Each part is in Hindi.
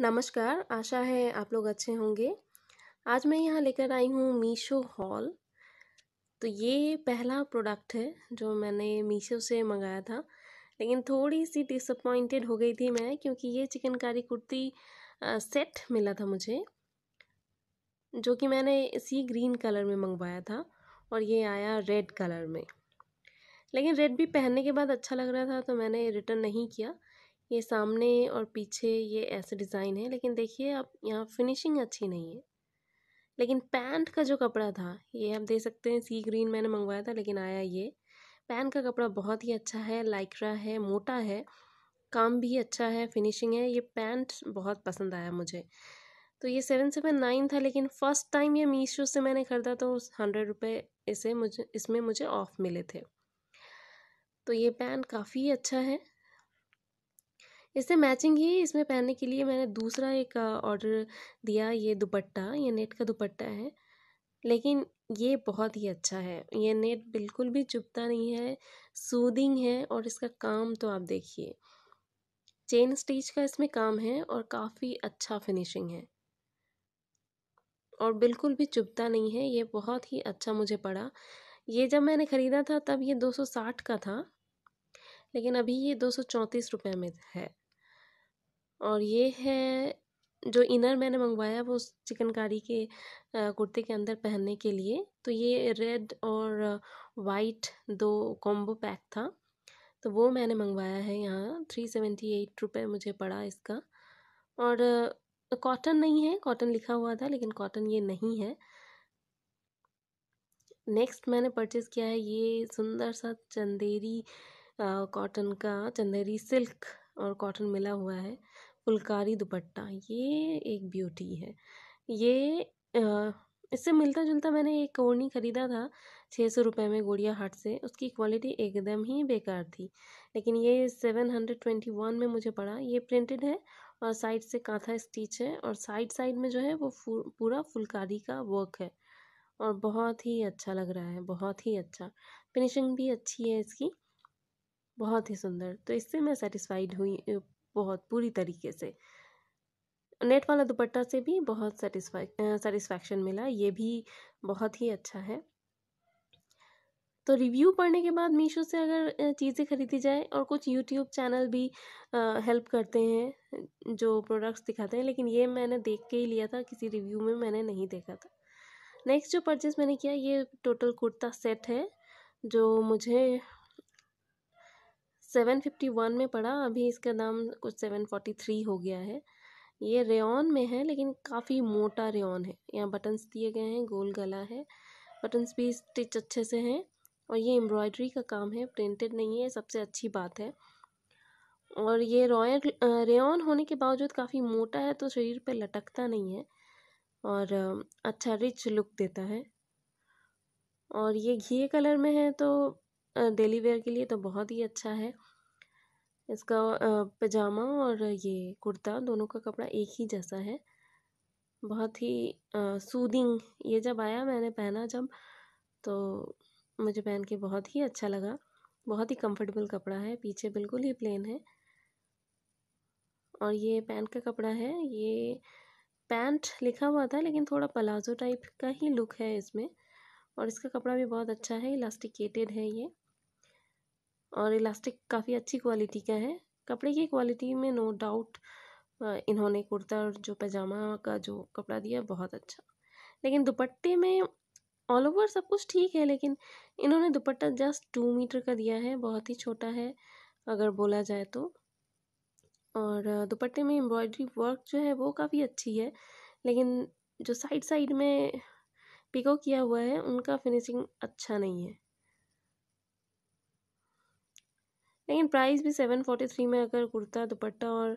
नमस्कार आशा है आप लोग अच्छे होंगे आज मैं यहाँ लेकर आई हूँ मीशो हॉल तो ये पहला प्रोडक्ट है जो मैंने मीशो से मंगाया था लेकिन थोड़ी सी डिसअपॉइंटेड हो गई थी मैं क्योंकि ये चिकनकारी कुर्ती सेट मिला था मुझे जो कि मैंने इसी ग्रीन कलर में मंगवाया था और ये आया रेड कलर में लेकिन रेड भी पहनने के बाद अच्छा लग रहा था तो मैंने रिटर्न नहीं किया ये सामने और पीछे ये ऐसे डिज़ाइन है लेकिन देखिए आप यहाँ फिनिशिंग अच्छी नहीं है लेकिन पैंट का जो कपड़ा था ये आप दे सकते हैं सी ग्रीन मैंने मंगवाया था लेकिन आया ये पैंट का कपड़ा बहुत ही अच्छा है लाइक्रा है मोटा है काम भी अच्छा है फिनिशिंग है ये पैंट बहुत पसंद आया मुझे तो ये सेवन सेवन नाइन था लेकिन फ़र्स्ट टाइम ये मीशो से मैंने ख़रीदा तो उस हंड्रेड रुपये इसे मुझे इसमें मुझे ऑफ़ मिले थे तो ये पैंट काफ़ी अच्छा है इससे मैचिंग ही इसमें पहनने के लिए मैंने दूसरा एक ऑर्डर दिया ये दुपट्टा ये नेट का दुपट्टा है लेकिन ये बहुत ही अच्छा है ये नेट बिल्कुल भी चुभता नहीं है सूदिंग है और इसका काम तो आप देखिए चेन स्टिच का इसमें काम है और काफ़ी अच्छा फिनिशिंग है और बिल्कुल भी चुभता नहीं है ये बहुत ही अच्छा मुझे पड़ा ये जब मैंने ख़रीदा था तब ये 260 का था लेकिन अभी ये दो सौ में है और ये है जो इनर मैंने मंगवाया वो चिकनकारी के कुर्ते के अंदर पहनने के लिए तो ये रेड और वाइट दो कॉम्बो पैक था तो वो मैंने मंगवाया है यहाँ थ्री सेवेंटी एट रुपये मुझे पड़ा इसका और कॉटन नहीं है कॉटन लिखा हुआ था लेकिन कॉटन ये नहीं है नेक्स्ट मैंने परचेज़ किया है ये सुंदर सा चंदेरी कॉटन का चंदेरी सिल्क और कॉटन मिला हुआ है फुलकारी दुपट्टा ये एक ब्यूटी है ये इससे मिलता जुलता मैंने एक ओढ़नी ख़रीदा था छः सौ रुपये में गोड़िया हाट से उसकी क्वालिटी एकदम ही बेकार थी लेकिन ये सेवन हंड्रेड ट्वेंटी वन में मुझे पड़ा ये प्रिंटेड है और साइड से कांथा स्टिच है और साइड साइड में जो है वो पूरा फुलकारी का वर्क है और बहुत ही अच्छा लग रहा है बहुत ही अच्छा फिनिशिंग भी अच्छी है इसकी बहुत ही सुंदर तो इससे मैं सेटिस्फाइड हुई बहुत पूरी तरीके से नेट वाला दुपट्टा से भी बहुत सेटिस्फैक्शन मिला ये भी बहुत ही अच्छा है तो रिव्यू पढ़ने के बाद मीशो से अगर चीज़ें खरीदी जाए और कुछ यूट्यूब चैनल भी हेल्प करते हैं जो प्रोडक्ट्स दिखाते हैं लेकिन ये मैंने देख के ही लिया था किसी रिव्यू में मैंने नहीं देखा था नेक्स्ट जो परचेज़ मैंने किया ये टोटल कुर्ता सेट है जो मुझे सेवन फिफ्टी वन में पड़ा अभी इसका दाम कुछ सेवन फोर्टी थ्री हो गया है ये रेन में है लेकिन काफ़ी मोटा रेन है यहाँ बटन्स दिए गए हैं गोल गला है बटन्स भी स्टिच अच्छे से हैं और ये एम्ब्रॉयडरी का काम है प्रिंटेड नहीं है सबसे अच्छी बात है और ये रॉयल रेन होने के बावजूद काफ़ी मोटा है तो शरीर पे लटकता नहीं है और अच्छा रिच लुक देता है और ये घिए कलर में है तो डेली वेयर के लिए तो बहुत ही अच्छा है इसका पजामा और ये कुर्ता दोनों का कपड़ा एक ही जैसा है बहुत ही सूदिंग ये जब आया मैंने पहना जब तो मुझे पहन के बहुत ही अच्छा लगा बहुत ही कंफर्टेबल कपड़ा है पीछे बिल्कुल ही प्लेन है और ये पैंट का कपड़ा है ये पैंट लिखा हुआ था लेकिन थोड़ा पलाजो टाइप का ही लुक है इसमें और इसका कपड़ा भी बहुत अच्छा है इलास्टिकेटेड है ये और इलास्टिक काफ़ी अच्छी क्वालिटी का है कपड़े की क्वालिटी में नो डाउट इन्होंने कुर्ता और जो पैजामा का जो कपड़ा दिया बहुत अच्छा लेकिन दुपट्टे में ऑल ओवर सब कुछ ठीक है लेकिन इन्होंने दुपट्टा जस्ट टू मीटर का दिया है बहुत ही छोटा है अगर बोला जाए तो और दुपट्टे में एम्ब्रॉयडरी वर्क जो है वो काफ़ी अच्छी है लेकिन जो साइड साइड में पिको किया हुआ है उनका फिनिशिंग अच्छा नहीं है लेकिन प्राइस भी सेवन फोर्टी थ्री में अगर कुर्ता दुपट्टा और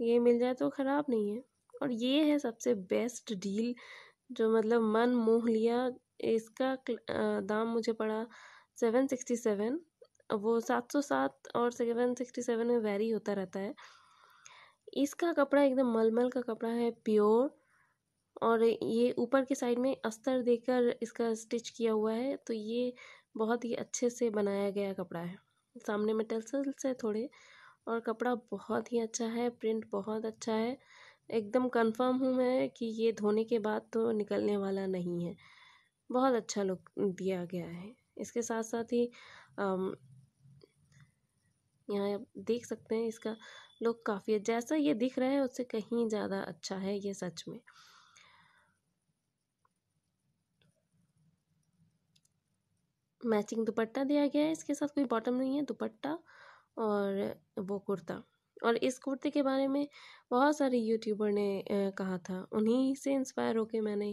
ये मिल जाए तो ख़राब नहीं है और ये है सबसे बेस्ट डील जो मतलब मन मोह लिया इसका दाम मुझे पड़ा सेवन सिक्सटी सेवन वो सात सौ सात और सेवन सिक्सटी सेवन में वेरी होता रहता है इसका कपड़ा एकदम मलमल का कपड़ा है प्योर और ये ऊपर के साइड में अस्तर देकर इसका स्टिच किया हुआ है तो ये बहुत ही अच्छे से बनाया गया कपड़ा है सामने में टेल्सल्स है थोड़े और कपड़ा बहुत ही अच्छा है प्रिंट बहुत अच्छा है एकदम कंफर्म हूँ मैं कि ये धोने के बाद तो निकलने वाला नहीं है बहुत अच्छा लुक दिया गया है इसके साथ साथ ही यहाँ आप देख सकते हैं इसका लुक काफ़ी अच्छा जैसा ये दिख रहा है उससे कहीं ज़्यादा अच्छा है ये सच में मैचिंग दुपट्टा दिया गया है इसके साथ कोई बॉटम नहीं है दुपट्टा और वो कुर्ता और इस कुर्ते के बारे में बहुत सारे यूट्यूबर ने कहा था उन्हीं से इंस्पायर होके मैंने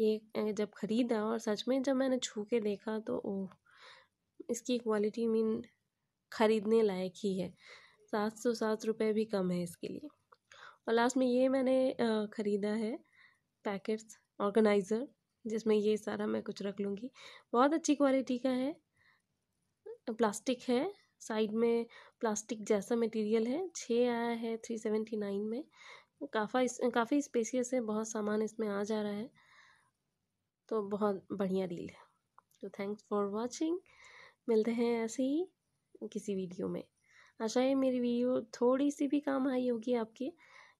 ये जब ख़रीदा और सच में जब मैंने छू के देखा तो ओह इसकी क्वालिटी मीन ख़रीदने लायक ही है सात सौ सात रुपये भी कम है इसके लिए और लास्ट में ये मैंने ख़रीदा है पैकेट्स ऑर्गेनाइज़र जिसमें ये सारा मैं कुछ रख लूँगी बहुत अच्छी क्वालिटी का है प्लास्टिक है साइड में प्लास्टिक जैसा मटेरियल है छः आया है थ्री सेवेंटी नाइन में काफ़ा काफ़ी स्पेसियस है बहुत सामान इसमें आ जा रहा है तो बहुत बढ़िया डील है तो थैंक्स फॉर वाचिंग मिलते हैं ऐसे ही किसी वीडियो में आशा है मेरी वीडियो थोड़ी सी भी काम आई होगी आपके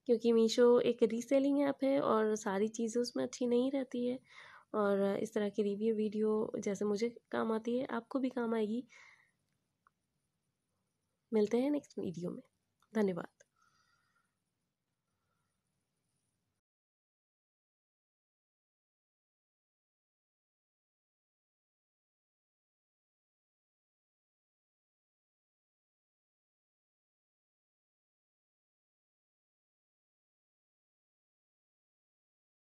क्योंकि मीशो एक रीसेलिंग ऐप है और सारी चीज़ें उसमें अच्छी नहीं रहती है और इस तरह की रिव्यू वीडियो जैसे मुझे काम आती है आपको भी काम आएगी मिलते हैं नेक्स्ट वीडियो में धन्यवाद